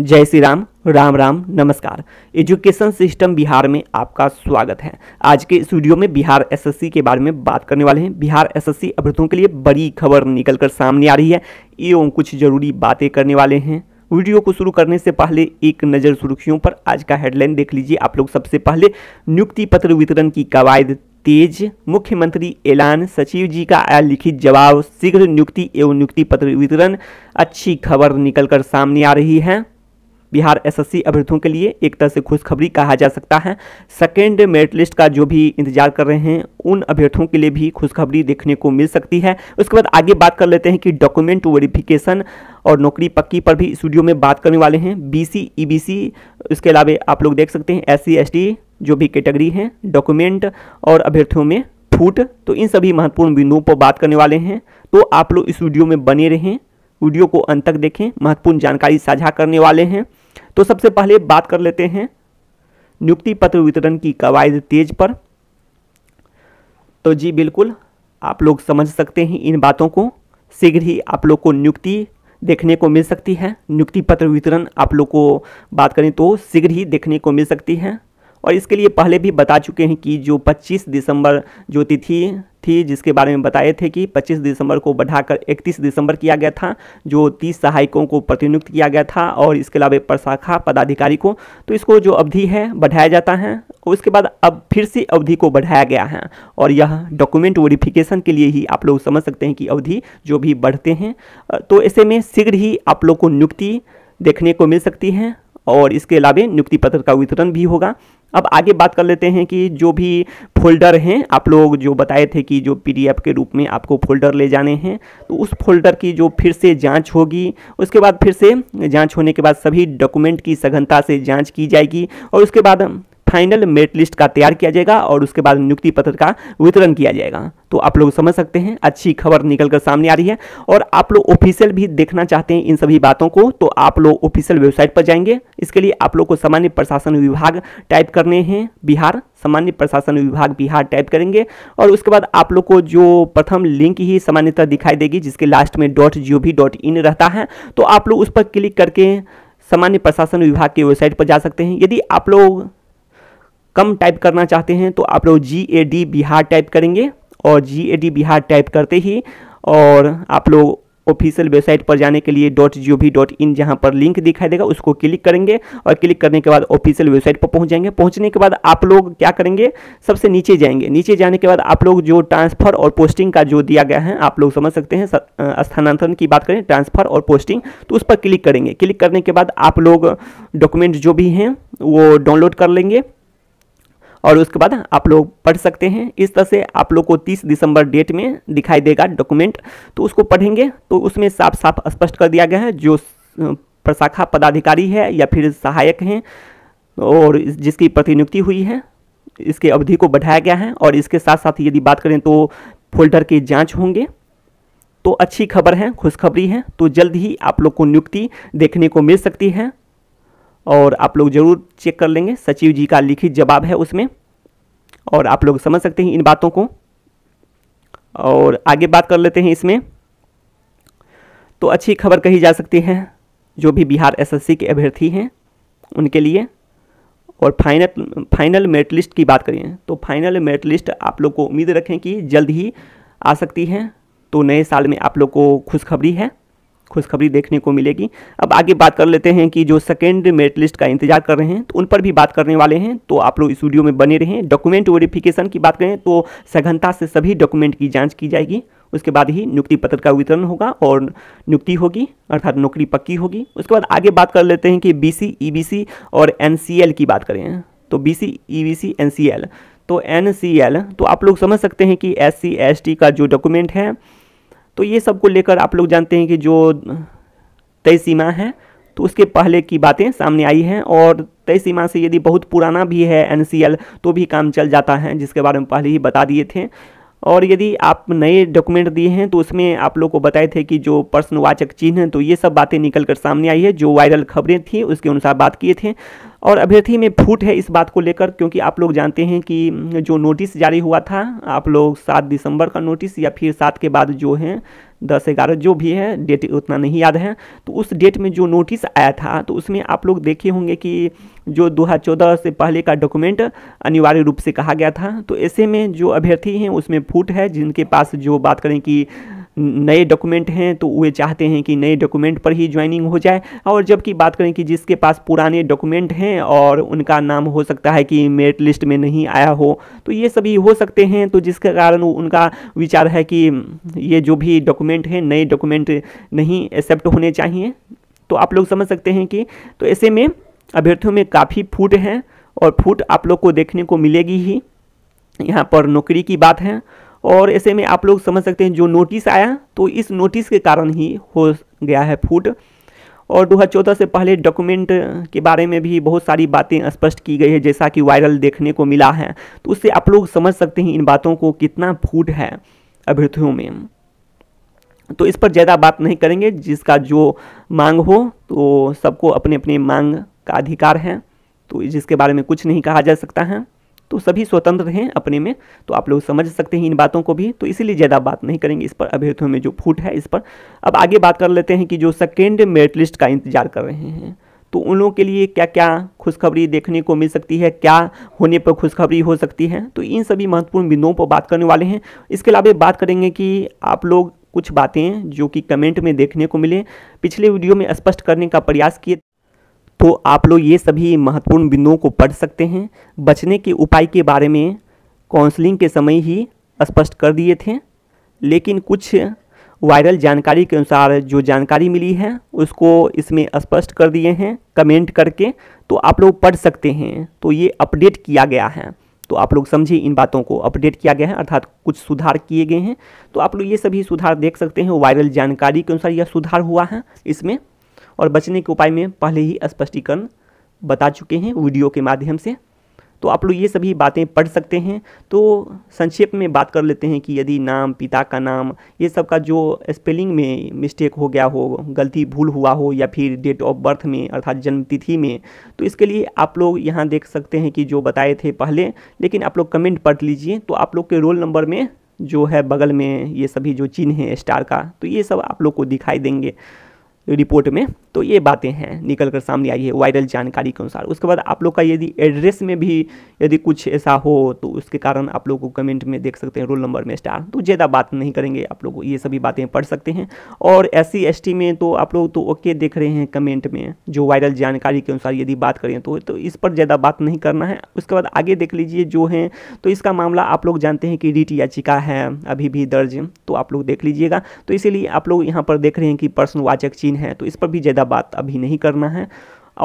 जय श्री राम राम राम नमस्कार education system Bihar में आपका स्वागत है आज के इस वीडियो में बिहार एसएससी के बारे में बात करने वाले हैं बिहार एसएससी अभ्यर्थियों के लिए बड़ी खबर निकलकर सामने आ रही है एवं कुछ जरूरी बातें करने वाले हैं वीडियो को शुरू करने से पहले एक नज़र सुर्खियों पर आज का हेडलाइन देख लीजिए आप लोग सबसे पहले नियुक्ति पत्र वितरण की कवायद तेज मुख्यमंत्री ऐलान सचिव जी का आया लिखित जवाब शीघ्र नियुक्ति एवं नियुक्ति पत्र वितरण अच्छी खबर निकलकर सामने आ रही है बिहार एसएससी अभ्यर्थियों के लिए एक तरह से खुशखबरी कहा जा सकता है सेकेंड मेरिट लिस्ट का जो भी इंतजार कर रहे हैं उन अभ्यर्थियों के लिए भी खुशखबरी देखने को मिल सकती है उसके बाद आगे बात कर लेते हैं कि डॉक्यूमेंट वेरिफिकेशन और नौकरी पक्की पर भी स्टूडियो में बात करने वाले हैं बीसी ईबीसी e इसके अलावा आप लोग देख सकते हैं एससी एसटी जो भी कैटेगरी हैं डॉक्यूमेंट और अभ्यर्थियों में फूट तो इन सभी महत्वपूर्ण बिंदुओं पर बात करने वाले हैं तो आप लोग इस वीडियो में बने रहें वीडियो को अंत तक देखें महत्वपूर्ण जानकारी साझा करने वाले हैं तो सबसे पहले बात कर लेते हैं नियुक्ति पत्र वितरण की कवायद तेज पर तो जी बिल्कुल आप लोग समझ सकते हैं इन बातों को शीघ्र ही आप लोग को नियुक्ति देखने को मिल सकती है नियुक्ति पत्र वितरण आप लोग को बात करें तो शीघ्र ही देखने को मिल सकती है और इसके लिए पहले भी बता चुके हैं कि जो 25 दिसंबर जो तिथि थी जिसके बारे में बताए थे कि 25 दिसंबर को बढ़ाकर 31 दिसंबर किया गया था जो 30 सहायकों को प्रतिनियुक्त किया गया था और इसके अलावा प्रशाखा पदाधिकारी को तो इसको जो अवधि है बढ़ाया जाता है और उसके बाद अब फिर से अवधि को बढ़ाया गया है और यह डॉक्यूमेंट वेरिफिकेशन के लिए ही आप लोग समझ सकते हैं कि अवधि जो भी बढ़ते हैं तो ऐसे में शीघ्र ही आप लोग को नियुक्ति देखने को मिल सकती है और इसके अलावा नियुक्ति पत्र का वितरण भी होगा अब आगे बात कर लेते हैं कि जो भी फोल्डर हैं आप लोग जो बताए थे कि जो पीडीएफ के रूप में आपको फोल्डर ले जाने हैं तो उस फोल्डर की जो फिर से जांच होगी उसके बाद फिर से जांच होने के बाद सभी डॉक्यूमेंट की सघनता से जांच की जाएगी और उसके बाद फाइनल मेरिट लिस्ट का तैयार किया जाएगा और उसके बाद नियुक्ति पत्र का वितरण किया जाएगा तो आप लोग समझ सकते हैं अच्छी खबर निकल कर सामने आ रही है और आप लोग ऑफिशियल भी देखना चाहते हैं इन सभी बातों को तो आप लोग ऑफिशियल वेबसाइट पर जाएंगे इसके लिए आप लोग को सामान्य प्रशासन विभाग टाइप करने हैं बिहार सामान्य प्रशासन विभाग बिहार टाइप करेंगे और उसके बाद आप लोग को जो प्रथम लिंक ही सामान्यतः दिखाई देगी जिसके लास्ट में dot G O V dot in रहता है तो आप लोग उस पर क्लिक करके सामान्य प्रशासन विभाग की वेबसाइट पर जा सकते हैं यदि आप लोग कम टाइप करना चाहते हैं तो आप लोग G A D Bihar type करेंगे और G A D Bihar type करते ही और आप लोग ऑफिशियल वेबसाइट पर जाने के लिए dot G O V dot in जहाँ पर लिंक दिखाई देगा उसको क्लिक करेंगे और क्लिक करने के बाद ऑफिशियल वेबसाइट पर पहुँच जाएंगे पहुँचने के बाद आप लोग क्या करेंगे सबसे नीचे जाएंगे नीचे जाने के बाद आप लोग जो ट्रांसफ़र और पोस्टिंग का जो दिया गया है आप लोग समझ सकते हैं स्थानांतरण की बात करें ट्रांसफ़र और पोस्टिंग तो उस पर क्लिक करेंगे क्लिक करने के बाद आप लोग डॉक्यूमेंट जो भी हैं वो डाउनलोड कर लेंगे और उसके बाद आप लोग पढ़ सकते हैं इस तरह से आप लोग को 30 दिसंबर डेट में दिखाई देगा डॉक्यूमेंट तो उसको पढ़ेंगे तो उसमें साफ साफ स्पष्ट कर दिया गया है जो प्रशाखा पदाधिकारी है या फिर सहायक हैं और जिसकी प्रतिनियुक्ति हुई है इसके अवधि को बढ़ाया गया है और इसके साथ साथ यदि बात करें तो फोल्डर की जाँच होंगे तो अच्छी खबर है खुशखबरी है तो जल्द ही आप लोग को नियुक्ति देखने को मिल सकती है और आप लोग ज़रूर चेक कर लेंगे सचिव जी का लिखित जवाब है उसमें और आप लोग समझ सकते हैं इन बातों को और आगे बात कर लेते हैं इसमें तो अच्छी खबर कही जा सकती है जो भी बिहार एसएससी के अभ्यर्थी हैं उनके लिए और फाइनल फाइनल मेरिट लिस्ट की बात करें तो फाइनल मेरिट लिस्ट आप लोग को उम्मीद रखें कि जल्द ही आ सकती है तो नए साल में आप लोग को खुशखबरी है खुशखबरी देखने को मिलेगी अब आगे बात कर लेते हैं कि जो सेकेंड मेरिट लिस्ट का इंतजार कर रहे हैं तो उन पर भी बात करने वाले हैं तो आप लोग इस वीडियो में बने रहें डॉक्यूमेंट वेरिफिकेशन की बात करें तो सघनता से सभी डॉक्यूमेंट की जाँच की जाएगी उसके बाद ही नियुक्ति पत्र का वितरण होगा और नियुक्ति होगी अर्थात नौकरी पक्की होगी उसके बाद आगे बात कर लेते हैं कि बी ईबीसी e और एनसीएल की बात करें तो बीसी ईबीसी एनसीएल तो एन तो आप लोग समझ सकते हैं कि एस सी का जो डॉक्यूमेंट है तो ये सब को लेकर आप लोग जानते हैं कि जो तय सीमा है तो उसके पहले की बातें सामने आई हैं और तय सीमा से यदि बहुत पुराना भी है एन तो भी काम चल जाता है जिसके बारे में पहले ही बता दिए थे और यदि आप नए डॉक्यूमेंट दिए हैं तो उसमें आप लोग को बताए थे कि जो प्रश्नवाचक चिन्ह हैं तो ये सब बातें निकल कर सामने आई है जो वायरल खबरें थी उसके अनुसार बात किए थे और अभ्यर्थी में फूट है इस बात को लेकर क्योंकि आप लोग जानते हैं कि जो नोटिस जारी हुआ था आप लोग सात दिसंबर का नोटिस या फिर सात के बाद जो हैं दस ग्यारह जो भी है डेट उतना नहीं याद है तो उस डेट में जो नोटिस आया था तो उसमें आप लोग देखे होंगे कि जो 2014 से पहले का डॉक्यूमेंट अनिवार्य रूप से कहा गया था तो ऐसे में जो अभ्यर्थी हैं उसमें फूट है जिनके पास जो बात करें कि नए डॉक्यूमेंट हैं तो वे चाहते हैं कि नए डॉक्यूमेंट पर ही ज्वाइनिंग हो जाए और जबकि बात करें कि जिसके पास पुराने डॉक्यूमेंट हैं और उनका नाम हो सकता है कि मेरिट लिस्ट में नहीं आया हो तो ये सभी हो सकते हैं तो जिसके कारण उनका विचार है कि ये जो भी डॉक्यूमेंट हैं नए डॉक्यूमेंट नहीं एक्सेप्ट होने चाहिए तो आप लोग समझ सकते हैं कि तो ऐसे में अभ्यर्थियों में काफ़ी फूट हैं और फूट आप लोग को देखने को मिलेगी ही यहाँ पर नौकरी की बात है और ऐसे में आप लोग समझ सकते हैं जो नोटिस आया तो इस नोटिस के कारण ही हो गया है फूट और 2014 से पहले डॉक्यूमेंट के बारे में भी बहुत सारी बातें स्पष्ट की गई है जैसा कि वायरल देखने को मिला है तो उससे आप लोग समझ सकते हैं इन बातों को कितना फूट है अभ्यर्थियों में तो इस पर ज़्यादा बात नहीं करेंगे जिसका जो मांग हो तो सबको अपने अपने मांग का अधिकार है तो जिसके बारे में कुछ नहीं कहा जा सकता है तो सभी स्वतंत्र हैं अपने में तो आप लोग समझ सकते हैं इन बातों को भी तो इसीलिए ज़्यादा बात नहीं करेंगे इस पर अभ्यर्थियों में जो फूट है इस पर अब आगे बात कर लेते हैं कि जो सेकेंड मेरिट लिस्ट का इंतजार कर रहे हैं तो उन लोगों के लिए क्या क्या खुशखबरी देखने को मिल सकती है क्या होने पर खुशखबरी हो सकती है तो इन सभी महत्वपूर्ण बिंदुओं पर बात करने वाले हैं इसके अलावा बात करेंगे कि आप लोग कुछ बातें जो कि कमेंट में देखने को मिले पिछले वीडियो में स्पष्ट करने का प्रयास किए तो आप लोग ये सभी महत्वपूर्ण बिंदुओं को पढ़ सकते हैं बचने के उपाय के बारे में काउंसलिंग के समय ही स्पष्ट कर दिए थे लेकिन कुछ वायरल जानकारी के अनुसार जो जानकारी मिली है उसको इसमें स्पष्ट कर दिए हैं कमेंट करके तो आप लोग पढ़ सकते हैं तो ये अपडेट किया गया है तो आप लोग समझिए इन बातों को अपडेट किया गया है अर्थात कुछ सुधार किए गए हैं तो आप लोग ये सभी सुधार देख सकते हैं वायरल जानकारी के अनुसार यह सुधार हुआ है इसमें और बचने के उपाय में पहले ही स्पष्टीकरण बता चुके हैं वीडियो के माध्यम से तो आप लोग ये सभी बातें पढ़ सकते हैं तो संक्षेप में बात कर लेते हैं कि यदि नाम पिता का नाम ये सब का जो स्पेलिंग में मिस्टेक हो गया हो गलती भूल हुआ हो या फिर डेट ऑफ बर्थ में अर्थात जन्मतिथि में तो इसके लिए आप लोग यहाँ देख सकते हैं कि जो बताए थे पहले लेकिन आप लोग कमेंट पढ़ लीजिए तो आप लोग के रोल नंबर में जो है बगल में ये सभी जो चिन्ह हैं स्टार का तो ये सब आप लोग को दिखाई देंगे रिपोर्ट में तो ये बातें हैं निकल कर सामने आई है वायरल जानकारी के अनुसार उसके बाद आप लोग का यदि एड्रेस में भी यदि कुछ ऐसा हो तो उसके कारण आप लोग को कमेंट में देख सकते हैं रोल नंबर में स्टार तो ज़्यादा बात नहीं करेंगे आप लोग ये सभी बातें पढ़ सकते हैं और एस सी में तो आप लोग तो ओके देख रहे हैं कमेंट में जो वायरल जानकारी के अनुसार यदि बात करें तो, तो इस पर ज़्यादा बात नहीं करना है उसके बाद आगे देख लीजिए जो है तो इसका मामला आप लोग जानते हैं कि रीट याचिका है अभी भी दर्ज तो आप लोग देख लीजिएगा तो इसीलिए आप लोग यहाँ पर देख रहे हैं कि प्रश्नवाचक चीज दिन है तो इस पर भी ज़्यादा बात अभी नहीं करना है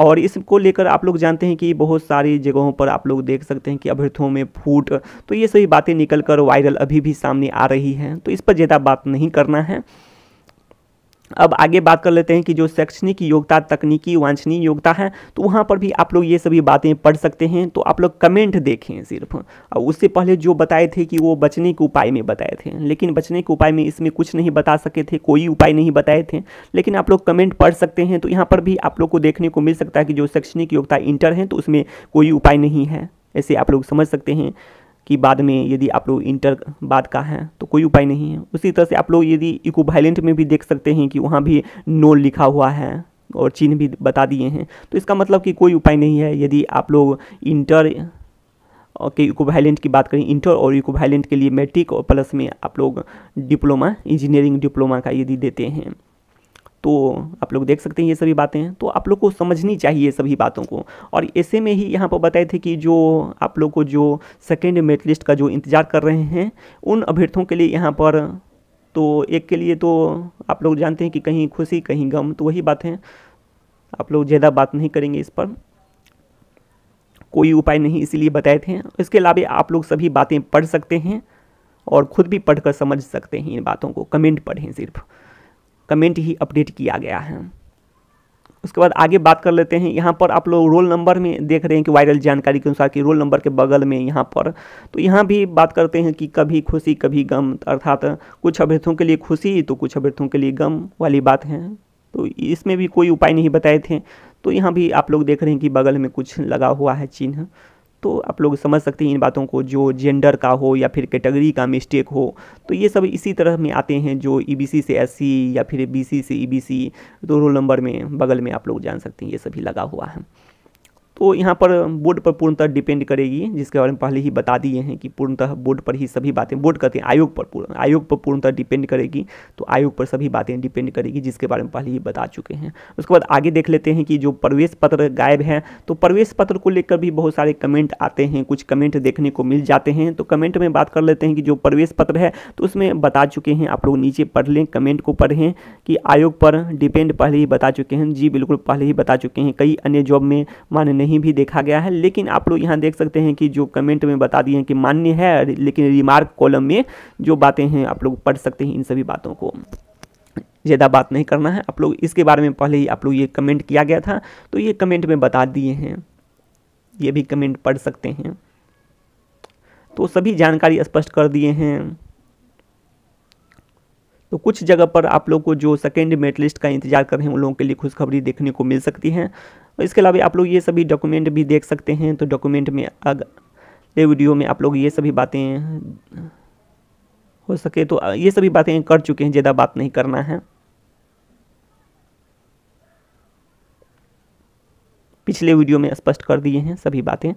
और इसको लेकर आप लोग जानते हैं कि बहुत सारी जगहों पर आप लोग देख सकते हैं कि अभ्यर्थियों में फूट तो ये सभी बातें निकलकर वायरल अभी भी सामने आ रही हैं तो इस पर ज़्यादा बात नहीं करना है अब आगे बात कर लेते हैं कि जो शैक्षणिक योग्यता तकनीकी वांछनीय योग्यता है तो वहाँ पर भी आप लोग ये सभी बातें पढ़ सकते हैं तो आप लोग कमेंट देखें सिर्फ और उससे पहले जो बताए थे कि वो बचने के उपाय में बताए थे लेकिन बचने के उपाय में इसमें कुछ नहीं बता सके थे कोई उपाय नहीं बताए थे लेकिन आप लोग कमेंट पढ़ सकते हैं तो यहाँ पर भी आप लोग को देखने को मिल सकता है कि जो शैक्षणिक योग्यता इंटर है तो उसमें कोई उपाय नहीं है ऐसे आप लोग समझ सकते हैं कि बाद में यदि आप लोग इंटर बाद का है तो कोई उपाय नहीं है उसी तरह से आप लोग यदि वायलेंट में भी देख सकते हैं कि वहाँ भी नो लिखा हुआ है और चिन्ह भी बता दिए हैं तो इसका मतलब कि कोई उपाय नहीं है यदि आप लोग इंटर के वायलेंट की बात करें इंटर और इको वायलेंट के लिए मैट्रिक और प्लस में आप लोग डिप्लोमा इंजीनियरिंग डिप्लोमा का यदि देते हैं तो आप लोग देख सकते हैं ये सभी बातें तो आप लोग को समझनी चाहिए सभी बातों को और ऐसे में ही यहाँ पर बताए थे कि जो आप लोग को जो सेकेंड मेरिट लिस्ट का जो इंतज़ार कर रहे हैं उन अभ्यर्थों के लिए यहाँ पर तो एक के लिए तो आप लोग जानते हैं कि कहीं खुशी कहीं गम तो वही बात है आप लोग ज़्यादा बात नहीं करेंगे इस पर कोई उपाय नहीं इसीलिए बताए थे इसके अलावा आप लोग सभी बातें पढ़ सकते हैं और ख़ुद भी पढ़कर समझ सकते हैं इन बातों को कमेंट पढ़ें सिर्फ कमेंट ही अपडेट किया गया है उसके बाद आगे बात कर लेते हैं यहाँ पर आप लोग रोल नंबर में देख रहे हैं कि वायरल जानकारी के अनुसार कि रोल नंबर के बगल में यहाँ पर तो यहाँ भी बात करते हैं कि कभी खुशी कभी गम अर्थात कुछ अभ्यर्थियों के लिए खुशी तो कुछ अभ्यर्थियों के लिए गम वाली बात है तो इसमें भी कोई उपाय नहीं बताए थे तो यहाँ भी आप लोग देख रहे हैं कि बगल में कुछ लगा हुआ है चिन्ह तो आप लोग समझ सकते हैं इन बातों को जो जेंडर का हो या फिर कैटेगरी का मिस्टेक हो तो ये सब इसी तरह में आते हैं जो ईबीसी e से सी या फिर बीसी से ईबीसी तो रोल नंबर में बगल में आप लोग जान सकते हैं ये सभी लगा हुआ है तो यहाँ पर बोर्ड पर पूर्णतः डिपेंड करेगी जिसके बारे में पहले ही बता दिए हैं कि पूर्णतः बोर्ड पर ही सभी बातें बोर्ड कहते हैं आयोग पर पूर्ण आयोग पर पूर्णतः डिपेंड करेगी तो आयोग पर सभी बातें डिपेंड करेगी जिसके बारे में पहले ही बता चुके हैं उसके बाद आगे देख लेते हैं कि जो प्रवेश पत्र गायब है तो प्रवेश पत्र को लेकर भी बहुत सारे कमेंट आते हैं कुछ कमेंट देखने को मिल जाते हैं तो कमेंट में बात कर लेते हैं कि जो प्रवेश पत्र है तो उसमें बता चुके हैं आप लोग नीचे पढ़ लें कमेंट को पढ़ें कि आयोग पर डिपेंड पहले ही बता चुके हैं जी बिल्कुल पहले ही बता चुके हैं कई अन्य जॉब में मान्य नहीं नहीं भी देखा गया है लेकिन आप लोग यहाँ देख सकते हैं कि जो कमेंट में बता दिए हैं कि मान्य है लेकिन रिमार्क कॉलम में जो बातें हैं आप लोग पढ़ सकते हैं इन सभी बातों को ज़्यादा बात नहीं करना है आप लोग इसके बारे में पहले ही आप लोग ये कमेंट किया गया था तो ये कमेंट में बता दिए हैं ये भी कमेंट पढ़ सकते हैं तो सभी जानकारी स्पष्ट कर दिए हैं तो कुछ जगह पर आप लोग को जो सेकेंड मेटलिस्ट लिस्ट का इंतजार कर रहे हैं उन लोगों के लिए खुशखबरी देखने को मिल सकती है और इसके अलावा आप लोग ये सभी डॉक्यूमेंट भी देख सकते हैं तो डॉक्यूमेंट में अगले वीडियो में आप लोग ये सभी बातें हो सके तो ये सभी बातें कर चुके हैं ज़्यादा बात नहीं करना है पिछले वीडियो में स्पष्ट कर दिए हैं सभी बातें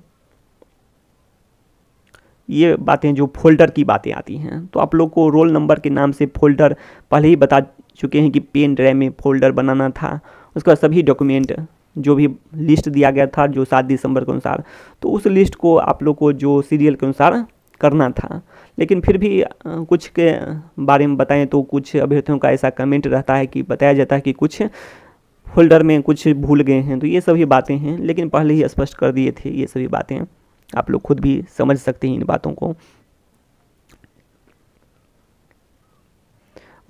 ये बातें जो फोल्डर की बातें आती हैं तो आप लोग को रोल नंबर के नाम से फोल्डर पहले ही बता चुके हैं कि पेन ड्राइव में फोल्डर बनाना था उसका सभी डॉक्यूमेंट जो भी लिस्ट दिया गया था जो सात दिसंबर के अनुसार तो उस लिस्ट को आप लोग को जो सीरियल के अनुसार करना था लेकिन फिर भी कुछ के बारे में बताएं तो कुछ अभ्यर्थियों का ऐसा कमेंट रहता है कि बताया जाता है कि कुछ फोल्डर में कुछ भूल गए हैं तो ये सभी बातें हैं लेकिन पहले ही स्पष्ट कर दिए थे ये सभी बातें आप लोग खुद भी समझ सकते हैं इन बातों को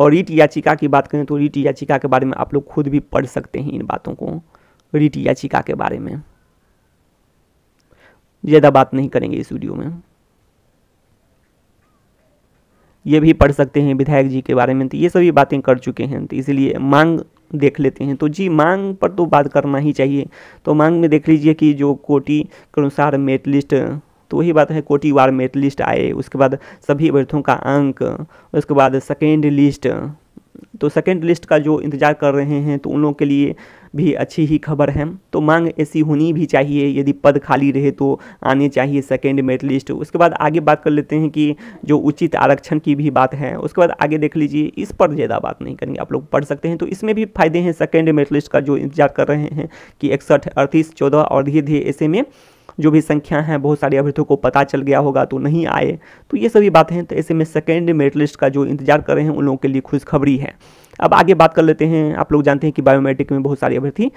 और रीट याचिका की बात करें तो रीट याचिका के बारे में आप लोग खुद भी पढ़ सकते हैं इन बातों को रीट याचिका के बारे में ज़्यादा बात नहीं करेंगे इस वीडियो में ये भी पढ़ सकते हैं विधायक जी के बारे में तो ये सभी बातें कर चुके हैं तो इसलिए मांग देख लेते हैं तो जी मांग पर तो बात करना ही चाहिए तो मांग में देख लीजिए कि जो कोटि के अनुसार मेट लिस्ट तो वही बात है कोटि वार मेट लिस्ट आए उसके बाद सभी अभ्यर्थियों का अंक उसके बाद सेकेंड लिस्ट तो सेकेंड लिस्ट का जो इंतज़ार कर रहे हैं तो उन लोगों के लिए भी अच्छी ही खबर है तो मांग ऐसी होनी भी चाहिए यदि पद खाली रहे तो आने चाहिए सेकेंड मेरिट लिस्ट उसके बाद आगे बात कर लेते हैं कि जो उचित आरक्षण की भी बात है उसके बाद आगे देख लीजिए इस पर ज़्यादा बात नहीं करेंगे आप लोग पढ़ सकते हैं तो इसमें भी फायदे हैं सेकेंड मेरिट लिस्ट का जो इंतजार कर रहे हैं कि इकसठ अड़तीस चौदह और धीरे धीरे ऐसे में जो भी संख्या हैं बहुत सारे अभ्यर्थियों को पता चल गया होगा तो नहीं आए तो ये सभी बातें हैं तो ऐसे में सेकेंड मेरिट लिस्ट का जो इंतजार कर रहे हैं उन लोगों के लिए खुशखबरी है अब आगे बात कर लेते हैं आप लोग जानते हैं कि बायोमेट्रिक में बहुत सारे अभ्यर्थी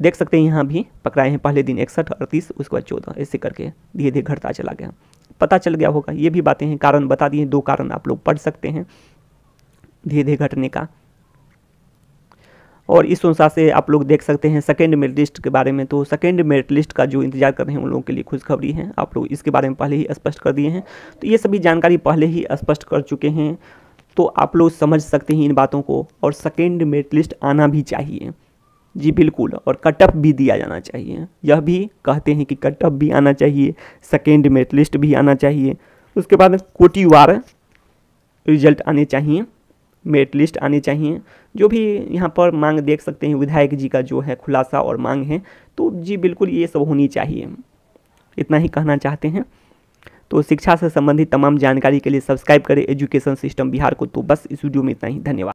देख सकते हैं यहाँ भी पकड़ाए हैं पहले दिन इकसठ अड़तीस उसके बाद चौदह ऐसे करके धीरे धीरे घटता चला गया पता चल गया होगा ये भी बातें हैं कारण बता दिए दो कारण आप लोग पढ़ सकते हैं धीरे धीरे घटने का और इस अनुसार से आप लोग देख सकते हैं सेकेंड मेरिट लिस्ट के बारे में तो सेकेंड मेरिट लिस्ट का जो इंतजार कर रहे हैं उन लोगों के लिए खुशखबरी है आप लोग इसके बारे में पहले ही स्पष्ट कर दिए हैं तो ये सभी जानकारी पहले ही स्पष्ट कर चुके हैं तो आप लोग समझ सकते हैं इन बातों को और सेकेंड मेरिट लिस्ट आना भी चाहिए जी बिल्कुल और कटअप भी दिया जाना चाहिए यह भी कहते हैं कि कटअप भी आना चाहिए सेकेंड मेरिट लिस्ट भी आना चाहिए उसके बाद कोटिवार रिजल्ट आने चाहिए मेरिट लिस्ट आने चाहिए जो भी यहाँ पर मांग देख सकते हैं विधायक जी का जो है खुलासा और मांग है तो जी बिल्कुल ये सब होनी चाहिए इतना ही कहना चाहते हैं तो शिक्षा से संबंधित तमाम जानकारी के लिए सब्सक्राइब करें एजुकेशन सिस्टम बिहार को तो बस इस वीडियो में इतना ही धन्यवाद